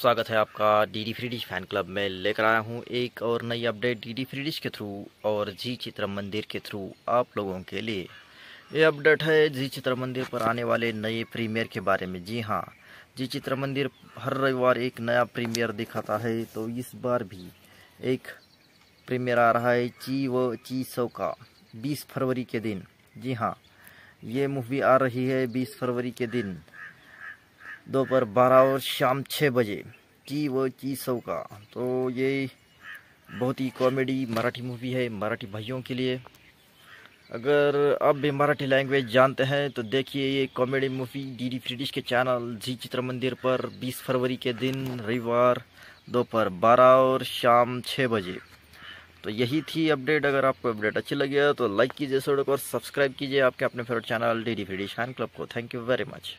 स्वागत है आपका D D free dish fan club में लेकर आया हूँ एक और नई अपडेट डी डी फ्री के थ्रू और जी चित्र मंदिर के थ्रू आप लोगों के लिए ये अपडेट है जी चित्र मंदिर पर आने वाले नए प्रीमियर के बारे में जी हाँ जी चित्र मंदिर हर रविवार एक नया प्रीमियर दिखाता है तो इस बार भी एक प्रीमियर आ रहा है ची व ची सौ का बीस फरवरी के दिन जी हाँ ये मूवी आ रही है बीस फरवरी के दिन दोपहर बारह और शाम छः बजे की वो चीज़ सौ का तो ये बहुत ही कॉमेडी मराठी मूवी है मराठी भाइयों के लिए अगर आप भी मराठी लैंग्वेज जानते हैं तो देखिए ये comedy movie D D free dish के चैनल जी चित्र मंदिर पर 20 फरवरी के दिन रविवार दोपहर बारह और शाम छः बजे तो यही थी अपडेट अगर आपको अपडेट अच्छी लगी तो लाइक कीजिए सोडो और सब्सक्राइब कीजिए आपके अपने favourite channel D D free dish club को थैंक यू वेरी मच